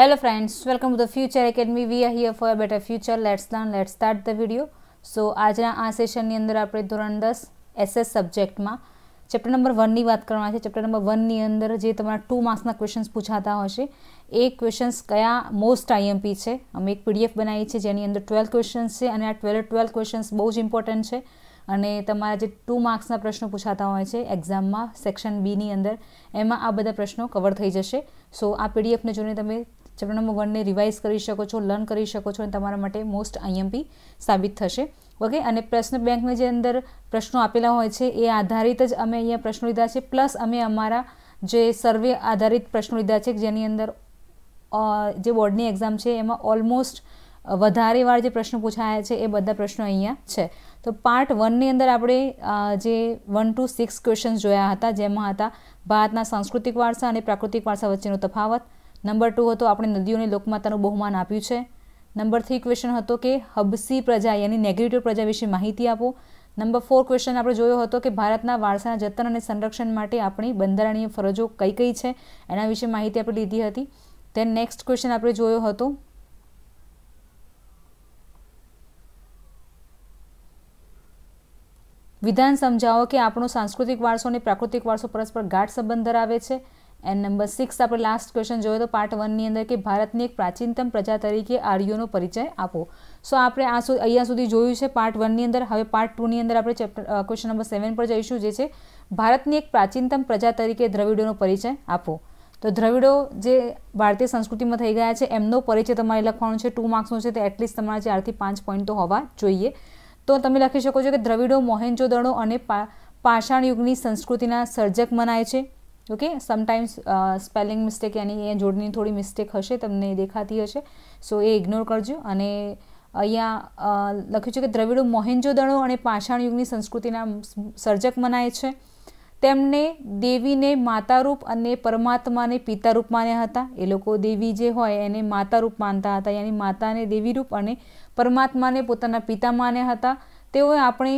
Hello friends, welcome to the Future Academy. We are here for a better future. Let's learn, let's start the video. સો આજના આ સેશનની અંદર આપણે ધોરણ દસ SS સબ્જેક્ટમાં chapter number વનની વાત કરવાના છે ચેપ્ટર નંબર વનની અંદર જે તમારા ટુ માર્ક્સના ક્વેશ્ચન્સ પૂછાતા હશે એ ક્વેશ્ચન્સ કયા મોસ્ટ આઈએમપી છે અમે એક પીડીએફ બનાવી છે જેની અંદર ટ્વેલ્વ ક્વેશ્ચન્સ છે અને આ ટ્વેલ્વ ટ્વેલ્વ ક્વેશ્ચન્સ બહુ જ ઇમ્પોર્ટન્ટ છે અને તમારા જે ટુ માર્ક્સના પ્રશ્નો પૂછાતા હોય છે એક્ઝામમાં સેક્શન બીની અંદર એમાં આ બધા પ્રશ્નો કવર થઈ જશે સો આ પીડીએફને જોઈને તમે ચેપ્ટર વનને રિવાઇઝ કરી શકો છો લર્ન કરી શકો છો અને તમારા માટે મોસ્ટ આઈએમપી સાબિત થશે ઓકે અને પ્રશ્ન બેંકની જે અંદર પ્રશ્નો આપેલા હોય છે એ આધારિત જ અમે અહીંયા પ્રશ્નો લીધા છે પ્લસ અમે અમારા જે સર્વે આધારિત પ્રશ્નો લીધા છે જેની અંદર જે બોર્ડની એક્ઝામ છે એમાં ઓલમોસ્ટ વધારેવાર જે પ્રશ્નો પૂછાયા છે એ બધા પ્રશ્નો અહીંયા છે તો પાર્ટ વનની અંદર આપણે જે વન ટુ સિક્સ ક્વેશ્ચન્સ જોયા હતા જેમાં હતા ભારતના સાંસ્કૃતિક વારસા અને પ્રાકૃતિક વારસા વચ્ચેનો તફાવત નંબર ટુ હતો આપણે નદીઓને લોકમાતાનું બહુમાન આપ્યું છે નંબર થ્રી ક્વેશ્ચન હતો કે હબસી પ્રજા યાની નેગેટિવ પ્રજા વિશે માહિતી આપો નંબર ફોર ક્વેશ્ચન આપણે જોયો હતો કે ભારતના વારસાના જતન અને સંરક્ષણ માટે આપણી બંધારણીય ફરજો કઈ કઈ છે એના વિશે માહિતી આપણે લીધી હતી ધેન નેક્સ્ટ ક્વેશ્ચન આપણે જોયો હતો વિધાન સમજાવો કે આપણો સાંસ્કૃતિક વારસો અને પ્રાકૃતિક વારસો પરસ્પર ગાઢ સંબંધ ધરાવે છે એન્ડ નંબર સિક્સ આપણે લાસ્ટ ક્વેશ્ચન જોયો તો પાર્ટ વનની અંદર કે ભારતની એક પ્રાચીનતમ પ્રજા તરીકે આર્યોનો પરિચય આપો સો આપણે આ અહીંયા સુધી જોયું છે પાર્ટ વનની અંદર હવે પાર્ટ ટુની અંદર આપણે ચેપ્ટર ક્વેશ્ચન નંબર સેવન પર જઈશું જે છે ભારતની એક પ્રાચીનતમ પ્રજા તરીકે દ્રવિડોનો પરિચય આપો તો દ્રવિડો જે ભારતીય સંસ્કૃતિમાં થઈ ગયા છે એમનો પરિચય તમારે લખવાનો છે ટુ માર્ક્સનો છે તો એટલીસ્ટ તમારે ચારથી પાંચ પોઈન્ટ તો હોવા જોઈએ તો તમે લખી શકો છો કે દ્રવિડો મોહેન્જો દડો અને પાષાણ યુગની સંસ્કૃતિના સર્જક મનાય છે ઓકે સમટાઈમ્સ સ્પેલિંગ મિસ્ટેક એની અહીંયા જોડણી થોડી મિસ્ટેક હશે તમને દેખાતી હશે સો એ ઇગ્નોર કરજો અને અહીંયા લખ્યું છે કે દ્રવિડો મોહેન્જોદડો અને પાષાણ યુગની સંસ્કૃતિના સર્જક મનાય છે તેમણે દેવીને માતારૂપ અને પરમાત્માને પિતારૂપ માન્યા હતા એ લોકો દેવી જે હોય એને માતારૂપ માનતા હતા યાની માતાને દેવીરૂપ અને પરમાત્માને પોતાના પિતા માન્યા હતા તેઓએ આપણે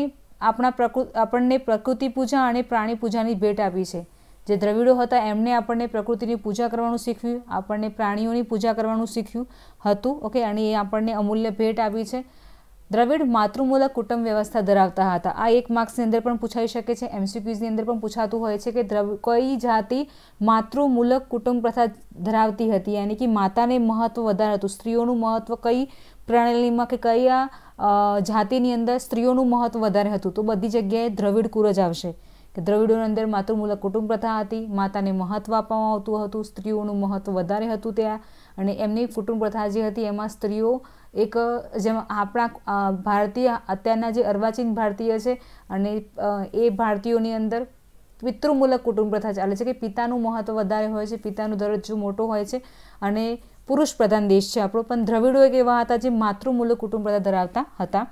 આપણા પ્રકૃ આપણને પ્રકૃતિ પૂજા અને પ્રાણી પૂજાની ભેટ આપી છે જે દ્રવિડો હતા એમણે આપણને પ્રકૃતિની પૂજા કરવાનું શીખવ્યું આપણને પ્રાણીઓની પૂજા કરવાનું શીખ્યું હતું ઓકે અને એ આપણને અમૂલ્ય ભેટ આપી છે દ્રવિડ માતૃમૂલક કુટુંબ વ્યવસ્થા ધરાવતા હતા આ એક માર્ક્સની અંદર પણ પૂછાઈ શકે છે એમસીક્યુઝની અંદર પણ પૂછાતું હોય છે કે દ્રવ કઈ જાતિ માતૃમૂલક કુટુંબ પ્રથા ધરાવતી હતી યાની કે માતાને મહત્ત્વ વધારે હતું સ્ત્રીઓનું મહત્વ કઈ પ્રણાલીમાં કે કયા જાતિની અંદર સ્ત્રીઓનું મહત્વ વધારે હતું તો બધી જગ્યાએ દ્રવિડ કુરજ આવશે કે દ્રવિડોની અંદર માતૃમૂલક કુટુંબ પ્રથા હતી માતાને મહત્ત્વ આપવામાં આવતું હતું સ્ત્રીઓનું મહત્ત્વ વધારે હતું ત્યાં અને એમની કુટુંબ પ્રથા જે હતી એમાં સ્ત્રીઓ એક જેમ આપણા ભારતીય અત્યારના જે અર્વાચીન ભારતીય છે અને એ ભારતીયોની અંદર પિતૃમૂલક કુટુંબ પ્રથા ચાલે છે કે પિતાનું મહત્ત્વ વધારે હોય છે પિતાનું દરજ્જો મોટો હોય છે અને પુરુષ પ્રધાન દેશ છે આપણો પણ દ્રવિડો એક એવા હતા જે માતૃમૂલક કુટુંબ પ્રથા ધરાવતા હતા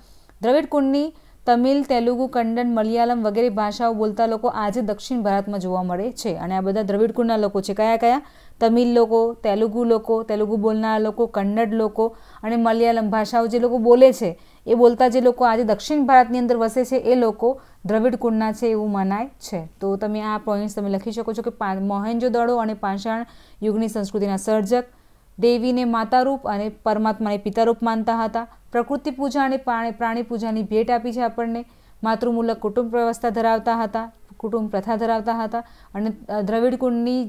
દ્રવિડ કુંડની તમિલ તેલુગુ કન્નડ મલયાલમ વગેરે ભાષાઓ બોલતા લોકો આજે દક્ષિણ ભારતમાં જોવા મળે છે અને આ બધા દ્રવિડ કુળના લોકો છે કયા કયા તમિલ લોકો તેલુગુ લોકો તેલુગુ બોલનારા લોકો કન્નડ લોકો અને મલયાલમ ભાષાઓ જે લોકો બોલે છે એ બોલતા જે લોકો આજે દક્ષિણ ભારતની અંદર વસે છે એ લોકો દ્રવિડ કુળના છે એવું મનાય છે તો તમે આ પોઈન્ટ્સ તમે લખી શકો છો કે મોહેન્જો દડો અને પાષાણ યુગની સંસ્કૃતિના સર્જક દેવીને માતારૂપ અને પરમાત્માને પિતારૂપ માનતા હતા પ્રકૃતિ પૂજા અને પ્રાણી પૂજાની ભેટ આપી છે આપણને માતૃમૂલક કુટુંબ વ્યવસ્થા ધરાવતા હતા કુટુંબ પ્રથા ધરાવતા હતા અને દ્રવિડ કુંડની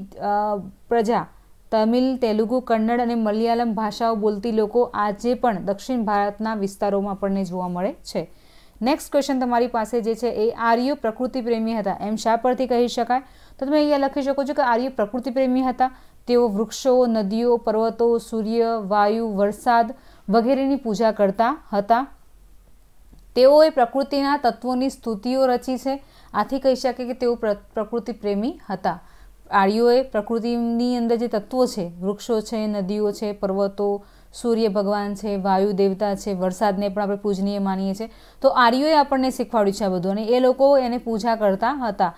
પ્રજા તમિલ તેલુગુ કન્નડ અને મલયાલમ ભાષાઓ બોલતી લોકો આજે પણ દક્ષિણ ભારતના વિસ્તારોમાં આપણને જોવા મળે છે નેક્સ્ટ ક્વેશ્ચન તમારી પાસે જે છે એ આર્યો પ્રકૃતિ પ્રેમી હતા એમ શા પરથી કહી શકાય તો તમે અહીંયા લખી શકો છો કે આર્ય પ્રકૃતિ પ્રેમી હતા તેઓ વૃક્ષો નદીઓ પર્વતો સૂર્ય વાયુ વરસાદ વગેરેની પૂજા કરતા હતા તેઓએ પ્રકૃતિના તત્વોની સ્તુતિઓ રચી છે આથી કહી શકે કે તેઓ પ્રકૃતિ પ્રેમી હતા આર્યોએ પ્રકૃતિની અંદર જે તત્વો છે વૃક્ષો છે નદીઓ છે પર્વતો સૂર્ય ભગવાન છે વાયુ દેવતા છે વરસાદને પણ આપણે પૂજનીય માનીએ છીએ તો આર્યોએ આપણને શીખવાડ્યું છે આ બધું અને એ લોકો એને પૂજા કરતા હતા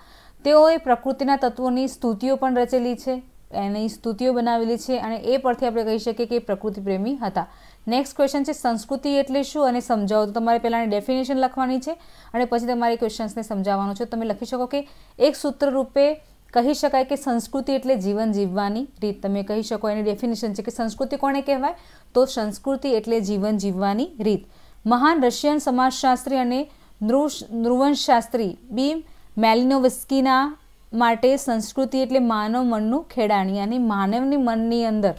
તેઓએ પ્રકૃતિના તત્વોની સ્તુતિઓ પણ રચેલી છે એની સ્તુતિઓ બનાવેલી છે અને એ પરથી આપણે કહી શકીએ કે પ્રકૃતિ પ્રેમી હતા નેક્સ્ટ ક્વેશ્ચન છે સંસ્કૃતિ એટલે શું અને સમજાવો તો તમારે પહેલાં ડેફિનેશન લખવાની છે અને પછી તમારે ક્વેશ્ચન્સને સમજાવવાનું છે તમે લખી શકો કે એક સૂત્ર રૂપે કહી શકાય કે સંસ્કૃતિ એટલે જીવન જીવવાની રીત તમે કહી શકો એની ડેફિનેશન છે કે સંસ્કૃતિ કોને કહેવાય તો સંસ્કૃતિ એટલે જીવન જીવવાની રીત મહાન રશિયન સમાજશાસ્ત્રી અને નૃવંશશાસ્ત્રી બી મેલિનોવિસ્કીના માટે સંસ્કૃતિ એટલે માનવ મનનું ખેડાણ યાની માનવની મનની અંદર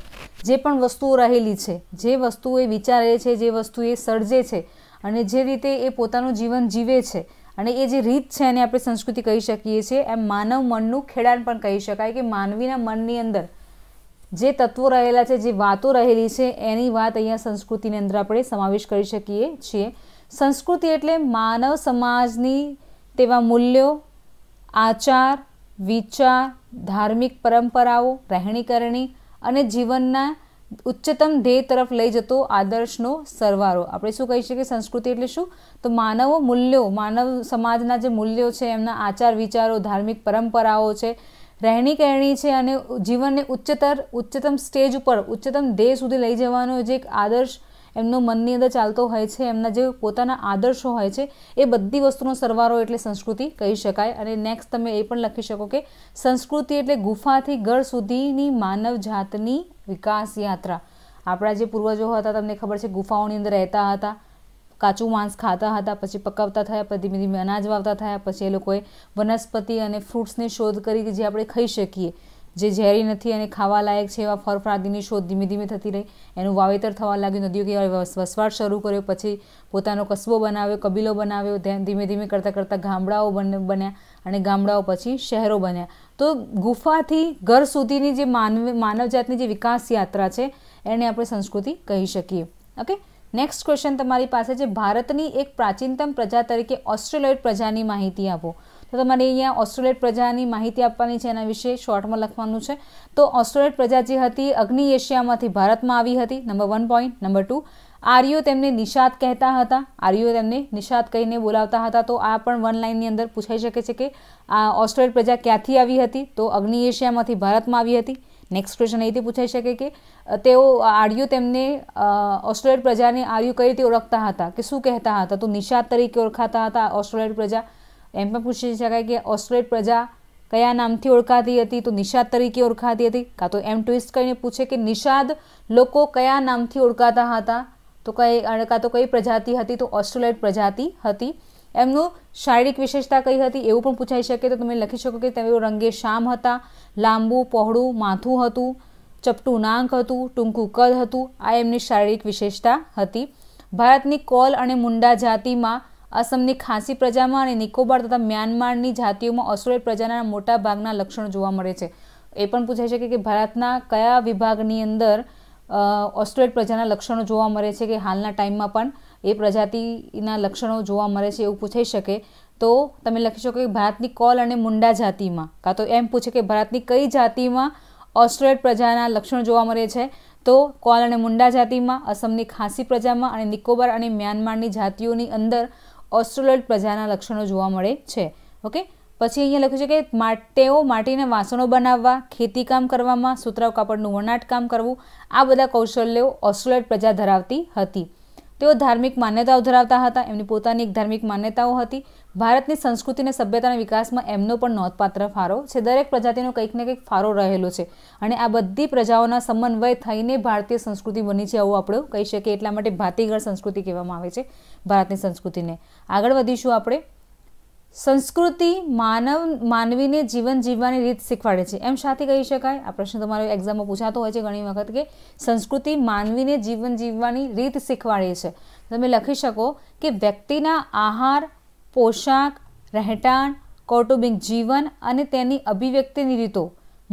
જે પણ વસ્તુઓ રહેલી છે જે વસ્તુઓ એ વિચારે છે જે વસ્તુ એ સર્જે છે અને જે રીતે એ પોતાનું જીવન જીવે છે અને એ જે રીત છે એને આપણે સંસ્કૃતિ કહી શકીએ છીએ એમ માનવ મનનું ખેડાણ પણ કહી શકાય કે માનવીના મનની અંદર જે તત્વો રહેલા છે જે વાતો રહેલી છે એની વાત અહીંયા સંસ્કૃતિની અંદર આપણે સમાવેશ કરી શકીએ છીએ સંસ્કૃતિ એટલે માનવ સમાજની તેવા મૂલ્યો આચાર વિચાર ધાર્મિક પરંપરાઓ રહેણી કરણી અને જીવનના ઉચ્ચતમ ધ્યેય તરફ લઈ જતો આદર્શનો સરવાળો આપણે શું કહી શકીએ સંસ્કૃતિ એટલે શું તો માનવો મૂલ્યો માનવ સમાજના જે મૂલ્યો છે એમના આચાર વિચારો ધાર્મિક પરંપરાઓ છે રહેણી રહેણીકરણી છે અને જીવનને ઉચ્ચતર ઉચ્ચતમ સ્ટેજ ઉપર ઉચ્ચતમ ધ્યેય સુધી લઈ જવાનો જે એક આદર્શ એમનો મનની અંદર ચાલતો હોય છે એમના જે પોતાના આદર્શો હોય છે એ બધી વસ્તુનો સરવારો એટલે સંસ્કૃતિ કહી શકાય અને નેક્સ્ટ તમે એ પણ લખી શકો કે સંસ્કૃતિ એટલે ગુફાથી ગઢ સુધીની માનવ જાતની વિકાસ યાત્રા આપણા જે પૂર્વજો હતા તમને ખબર છે ગુફાઓની અંદર રહેતા હતા કાચું માંસ ખાતા હતા પછી પકવતા થયા પછી ધીમે ધીમે અનાજ વાવતા થયા પછી એ લોકોએ વનસ્પતિ અને ફ્રૂટ્સની શોધ કરી કે જે આપણે ખાઈ શકીએ જે ઝેરી નથી અને ખાવા લાયક છે એવા ફળફળાદીની શોધ ધીમે ધીમે થતી રહી એનું વાવેતર થવા લાગ્યું નદીઓ કિનારે વસવાટ શરૂ કર્યો પછી પોતાનો કસબો બનાવ્યો કબીલો બનાવ્યો ધીમે ધીમે કરતાં કરતાં ગામડાઓ બન્યા અને ગામડાઓ પછી શહેરો બન્યા તો ગુફાથી ઘર સુધીની જે માનવ માનવજાતની જે વિકાસ યાત્રા છે એને આપણે સંસ્કૃતિ કહી શકીએ ઓકે નેક્સ્ટ ક્વેશ્ચન તમારી પાસે છે ભારતની એક પ્રાચીનતમ પ્રજા તરીકે ઓસ્ટ્રેલોઇડ પ્રજાની માહિતી આપો તો તમારે અહીંયા ઓસ્ટ્રેલિયટ પ્રજાની માહિતી આપવાની છે એના વિશે શોર્ટમાં લખવાનું છે તો ઓસ્ટ્રેલિયટ પ્રજા જે હતી અગ્નિ એશિયામાંથી ભારતમાં આવી હતી number one point number two આર્યો તેમને નિષાદ કહેતા હતા આર્યો તેમને નિષાદ કહીને બોલાવતા હતા તો આ પણ વન લાઇનની અંદર પૂછાઈ શકે છે કે આ ઓસ્ટ્રેલિયન પ્રજા ક્યાંથી આવી હતી તો અગ્નિ એશિયામાંથી ભારતમાં આવી હતી નેક્સ્ટ ક્વેશ્ચન અહીંથી પૂછાઈ શકે કે તેઓ આર્યો તેમને ઓસ્ટ્રેલિયન પ્રજાને આર્યો કઈ રીતે ઓળખતા હતા કે શું કહેતા હતા તો નિષાદ તરીકે ઓળખાતા હતા ઓસ્ટ્રેલિયન પ્રજા એમ પણ પૂછી શકાય કે ઓસ્ટ્રેટ પ્રજા કયા નામથી ઓળખાતી હતી તો નિષાદ તરીકે ઓળખાતી હતી કાં તો એમ ટ્વિસ્ટ કરીને પૂછે કે નિષાદ લોકો કયા નામથી ઓળખાતા હતા તો કઈ કાં તો કઈ પ્રજાતિ હતી તો ઓસ્ટ્રેલાઇટ પ્રજાતિ હતી એમનું શારીરિક વિશેષતા કઈ હતી એવું પણ પૂછાઈ શકે તો તમે લખી શકો કે તેઓ રંગે શામ હતા લાંબુ પહોળું માથું હતું ચપટું નાંક હતું ટૂંકું કદ હતું આ એમની શારીરિક વિશેષતા હતી ભારતની કોલ અને મુંડા જાતિમાં અસમની ખાંસી પ્રજામાં અને નિકોબાર તથા મ્યાનમારની જાતિઓમાં ઓસ્ટ્રેલિયન પ્રજાના મોટા ભાગના લક્ષણો જોવા મળે છે એ પણ પૂછાઈ શકે કે ભારતના કયા વિભાગની અંદર ઓસ્ટ્રેલિયન પ્રજાના લક્ષણો જોવા મળે છે કે હાલના ટાઈમમાં પણ એ પ્રજાતિના લક્ષણો જોવા મળે છે એવું પૂછાઈ શકે તો તમે લખી શકો કે ભારતની કોલ અને મુંડા જાતિમાં કાં તો એમ પૂછે કે ભારતની કઈ જાતિમાં ઓસ્ટ્રેલિયન પ્રજાના લક્ષણો જોવા મળે છે તો કોલ અને મુંડા જાતિમાં અસમની ખાંસી પ્રજામાં અને નિકોબાર અને મ્યાનમારની જાતિઓની અંદર ઓસ્ટ્રોલર્ટ પ્રજાના લક્ષણો જોવા મળે છે ઓકે પછી અહીંયા લખ્યું છે કે માટેઓ માટીને વાસણો બનાવવા ખેતીકામ કરવામાં સુતરાઉ કાપડનું કામ કરવું આ બધા કૌશલ્યો ઓસ્ટ્રોલર્ટ પ્રજા ધરાવતી હતી તેઓ ધાર્મિક માન્યતાઓ ધરાવતા હતા એમની પોતાની એક ધાર્મિક માન્યતાઓ હતી ભારતની સંસ્કૃતિ અને સભ્યતાના વિકાસમાં એમનો પણ નોંધપાત્ર ફાળો છે દરેક પ્રજાતિનો કંઈક ને કંઈક ફાળો રહેલો છે અને આ બધી પ્રજાઓના સમન્વય થઈને ભારતીય સંસ્કૃતિ બની છે આવું આપણે કહી શકીએ એટલા માટે ભાતીગળ સંસ્કૃતિ કહેવામાં આવે છે ભારતની સંસ્કૃતિને આગળ વધીશું આપણે સંસ્કૃતિ માનવ માનવીને જીવન જીવવાની રીત શીખવાડે છે એમ સાથે કહી શકાય આ પ્રશ્ન તમારો એક્ઝામમાં પૂછાતો હોય છે ઘણી વખત કે સંસ્કૃતિ માનવીને જીવન જીવવાની રીત શીખવાડે છે તમે લખી શકો કે વ્યક્તિના આહાર પોશાક રહેઠાણ કૌટુંબિક જીવન અને તેની અભિવ્યક્તિની રીતો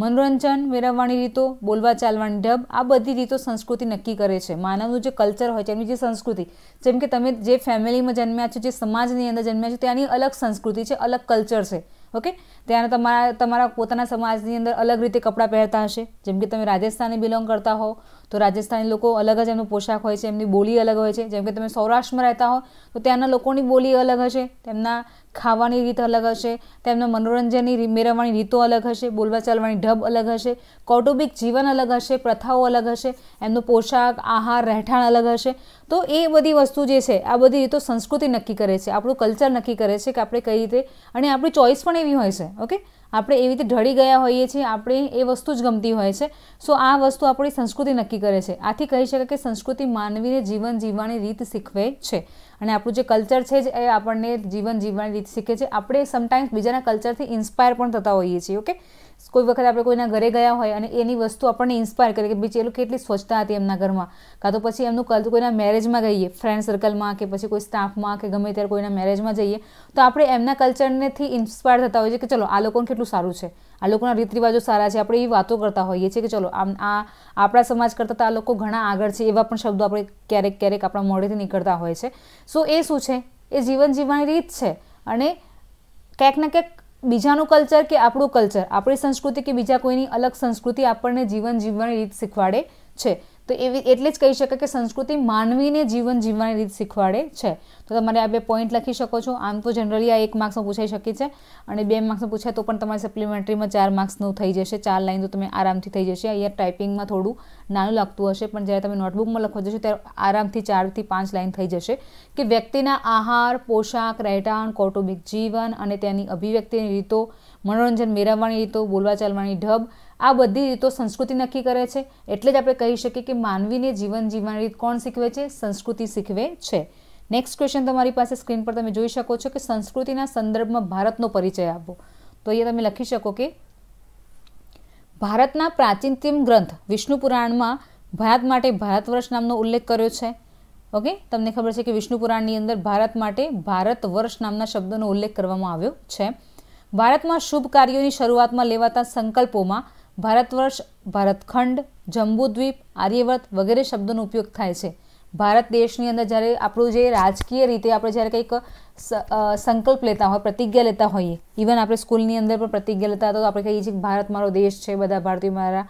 મનોરંજન મેળવવાની રીતો બોલવા ચાલવાની ઢબ આ બધી રીતો સંસ્કૃતિ નક્કી કરે છે માનવનું જે કલ્ચર હોય છે એમની જે સંસ્કૃતિ જેમ કે તમે જે ફેમિલીમાં જન્મ્યા છો જે સમાજની અંદર જન્મ્યા છો તેની અલગ સંસ્કૃતિ છે અલગ કલ્ચર છે ઓકે ત્યાં તમારા તમારા પોતાના સમાજની અંદર અલગ રીતે કપડાં પહેરતા હશે જેમ કે તમે રાજસ્થાનને બિલોંગ કરતા હો તો રાજસ્થાની લોકો અલગ જ એમનો પોશાક હોય છે એમની બોલી અલગ હોય છે જેમ કે તમે સૌરાષ્ટ્રમાં રહેતા હો તો ત્યાંના લોકોની બોલી અલગ હશે તેમના ખાવાની રીત અલગ હશે તેમના મનોરંજનની મેળવવાની રીતો અલગ હશે બોલવા ચાલવાની ઢબ અલગ હશે કૌટુંબિક જીવન અલગ હશે પ્રથાઓ અલગ હશે એમનો પોશાક આહાર રહેઠાણ અલગ હશે તો એ બધી વસ્તુ જે છે આ બધી રીતો સંસ્કૃતિ નક્કી કરે છે આપણું કલ્ચર નક્કી કરે છે કે આપણે કઈ રીતે અને આપણી ચોઈસ પણ એવી હોય છે ઓકે આપણે એવી રીતે ઢળી ગયા હોઈએ છીએ આપણે એ વસ્તુ જ ગમતી હોય છે સો આ વસ્તુ આપણી સંસ્કૃતિ નક્કી કરે છે આથી કહી શકાય કે સંસ્કૃતિ માનવીને જીવન જીવવાની રીત શીખવે છે અને આપણું જે કલ્ચર છે જ એ આપણને જીવન જીવવાની રીત શીખે છે આપણે સમટાઈમ્સ બીજાના કલ્ચરથી ઇન્સ્પાયર પણ થતા હોઈએ છીએ ઓકે કોઈ વખત આપણે કોઈના ઘરે ગયા હોય અને એની વસ્તુ આપણને ઇન્સ્પાયર કરે કે એ લોકો કેટલી સ્વચ્છતા હતી એમના ઘરમાં કાં તો પછી એમનું કલ કોઈના મેરેજમાં ગઈએ ફ્રેન્ડ સર્કલમાં કે પછી કોઈ સ્ટાફમાં કે ગમે ત્યારે કોઈના મેરેજમાં જઈએ તો આપણે એમના કલ્ચરનેથી ઇન્સ્પાયર થતા હોઈએ છીએ કે ચલો આ લોકોને કેટલું સારું છે આ લોકોના રીત રિવાજો સારા છે આપણે એ વાતો કરતા હોઈએ છીએ કે ચલો આમ આ આપણા સમાજ કરતાં તો આ લોકો ઘણા આગળ છે એવા પણ શબ્દો આપણે ક્યારેક ક્યારેક આપણા મોઢેથી નીકળતા હોય છે સો એ શું છે એ જીવન જીવવાની રીત છે અને ક્યાંક ને ક્યાંક બીજાનું કલ્ચર કે આપણું કલ્ચર આપણી સંસ્કૃતિ કે બીજા કોઈની અલગ સંસ્કૃતિ આપણને જીવન જીવવાની રીત શીખવાડે છે તો એવી એટલે જ કહી શકાય કે સંસ્કૃતિ માનવીને જીવન જીવવાની રીત શીખવાડે છે તો તમારે આ બે પોઈન્ટ લખી શકો છો આમ તો જનરલી આ એક માર્ક્સમાં પૂછાઈ શકે છે અને બે માર્ક્સમાં પૂછાય તો પણ તમારે સપ્લિમેન્ટરીમાં ચાર માર્ક્સનું થઈ જશે ચાર લાઇન તો તમે આરામથી થઈ જશે અહીંયા ટાઈપિંગમાં થોડું નાનું લાગતું હશે પણ જ્યારે તમે નોટબુકમાં લખવા જશો ત્યારે આરામથી ચારથી પાંચ લાઇન થઈ જશે કે વ્યક્તિના આહાર પોશાક રહેઠાણ કૌટુંબિક જીવન અને તેની અભિવ્યક્તિની રીતો મનોરંજન મેળવવાની રીતો બોલવા ચાલવાની ઢબ આ બધી રીતો સંસ્કૃતિ નક્કી કરે છે એટલે જ આપણે કહી શકીએ કે માનવીને જીવન જીવવાની રીત કોણ શીખવે છે સંસ્કૃતિ શીખવે છે નેક્સ્ટ ક્વેશ્ચન તમારી પાસે સ્ક્રીન પર તમે જોઈ શકો છો કે સંસ્કૃતિના સંદર્ભમાં ભારતનો પરિચય આપો તો અહીંયા તમે લખી શકો કે ભારતના પ્રાચીનતમ ગ્રંથ વિષ્ણુ પુરાણમાં ભારત માટે ભારત વર્ષ નામનો ઉલ્લેખ કર્યો છે ઓકે તમને ખબર છે કે વિષ્ણુ પુરાણની અંદર ભારત માટે ભારત વર્ષ નામના શબ્દનો ઉલ્લેખ કરવામાં આવ્યો છે ભારતમાં શુભ કાર્યોની શરૂઆતમાં લેવાતા સંકલ્પોમાં ભારતવર્ષ ભારતખંડ જંબુદ્વીપ આર્યવર્ત વગેરે શબ્દોનો ઉપયોગ થાય છે ભારત દેશની અંદર જ્યારે આપણું જે રાજકીય રીતે આપણે જ્યારે કંઈક સંકલ્પ લેતા હોય પ્રતિજ્ઞા લેતા હોઈએ ઇવન આપણે સ્કૂલની અંદર પણ પ્રતિજ્ઞા લેતા હતા તો આપણે કહીએ છીએ ભારત મારો દેશ છે બધા ભારતીય મારા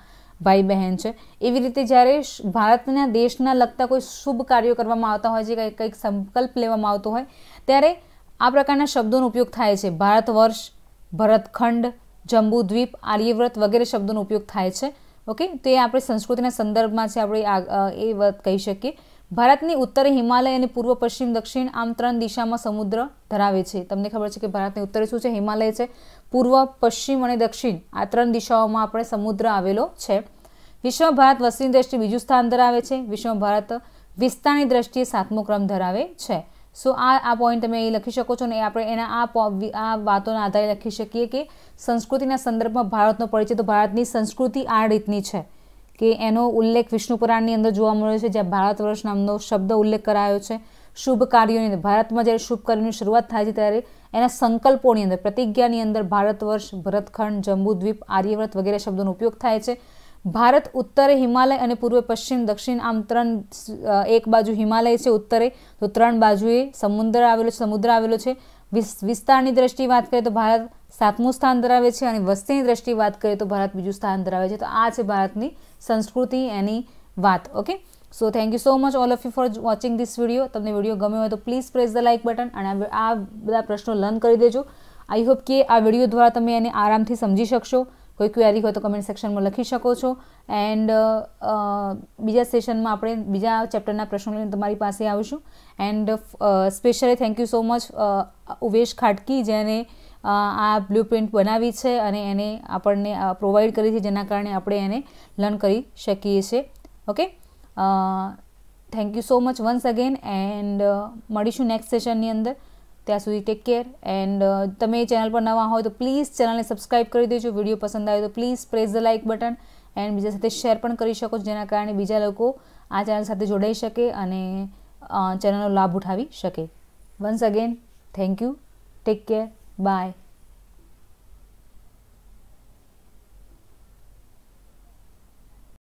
ભાઈ બહેન છે એવી રીતે જ્યારે ભારતના દેશના લગતા કોઈ શુભ કાર્યો કરવામાં આવતા હોય છે કંઈક કંઈક સંકલ્પ લેવામાં આવતો હોય ત્યારે આ પ્રકારના શબ્દોનો ઉપયોગ થાય છે ભારતવર્ષ ભરતખંડ જંબુ દ્વીપ આર્યવ્રત વગેરે શબ્દોનો ઉપયોગ થાય છે ઓકે તો એ આપણે સંસ્કૃતિના સંદર્ભમાં છે આપણે એ વાત કહી શકીએ ભારતની ઉત્તરે હિમાલય અને પૂર્વ પશ્ચિમ દક્ષિણ આમ ત્રણ દિશામાં સમુદ્ર ધરાવે છે તમને ખબર છે કે ભારતની ઉત્તરે શું છે હિમાલય છે પૂર્વ પશ્ચિમ અને દક્ષિણ આ ત્રણ દિશાઓમાં આપણે સમુદ્ર આવેલો છે વિશ્વ ભારત વસ્તીની દ્રષ્ટિએ બીજું સ્થાન ધરાવે છે વિશ્વ ભારત વિસ્તારની દ્રષ્ટિએ સાતમો ક્રમ ધરાવે છે સો આ આ પોઈન્ટ તમે એ લખી શકો છો ને આપણે એના આ આ વાતોના આધારે લખી શકીએ કે સંસ્કૃતિના સંદર્ભમાં ભારતનો પરિચય તો ભારતની સંસ્કૃતિ આ રીતની છે કે એનો ઉલ્લેખ વિષ્ણુપુરાણની અંદર જોવા મળ્યો છે જ્યાં ભારત વર્ષ નામનો શબ્દ ઉલ્લેખ કરાયો છે શુભ કાર્યોની અંદર ભારતમાં જ્યારે શુભ કાર્યોની શરૂઆત થાય છે ત્યારે એના સંકલ્પોની અંદર પ્રતિજ્ઞાની અંદર ભારત વર્ષ ભરતખંડ જંબુદ્વીપ આર્યવ્રત વગેરે શબ્દોનો ઉપયોગ થાય છે ભારત ઉત્તરે હિમાલય અને પૂર્વે પશ્ચિમ દક્ષિણ આમ ત્રણ એક બાજુ હિમાલય છે ઉત્તરે તો ત્રણ બાજુએ સમુદ્ર આવેલો છે સમુદ્ર આવેલો છે વિસ્તારની દ્રષ્ટિએ વાત કરીએ તો ભારત સાતમું સ્થાન ધરાવે છે અને વસ્તીની દ્રષ્ટિએ વાત કરીએ તો ભારત બીજું સ્થાન ધરાવે છે તો આ છે ભારતની સંસ્કૃતિ એની વાત okay so thank you so much all of you for watching this video તમને વિડીયો ગમ્યો હોય તો please press the like button અને આ બધા પ્રશ્નો લર્ન કરી દેજો આઈ હોપ કે આ વિડીયો દ્વારા તમે એને આરામથી સમજી શકશો કોઈ ક્વેરી હોય તો કમેન્ટ સેક્શનમાં લખી શકો છો એન્ડ બીજા સેશનમાં આપણે બીજા ચેપ્ટરના પ્રશ્નો લઈને તમારી પાસે આવીશું and specially thank you so much Uvesh Khatki જેને આ બ્લુ પ્રિન્ટ બનાવી છે અને એને આપણને પ્રોવાઈડ કરી છે જેના કારણે આપણે એને લર્ન કરી શકીએ છીએ okay thank you so much once again and મળીશું નેક્સ્ટ સેશનની અંદર ત્યાં સુધી ટેક કેર એન્ડ તમે ચેનલ પર નવા હોય તો પ્લીઝ ચેનલને સબસ્ક્રાઇબ કરી દેજો વિડીયો પસંદ આવે તો please press the like button and બીજા સાથે શેર પણ કરી શકો છો જેના કારણે બીજા લોકો આ ચેનલ સાથે જોડાઈ શકે અને ચેનલનો લાભ ઉઠાવી શકે once again thank you take care by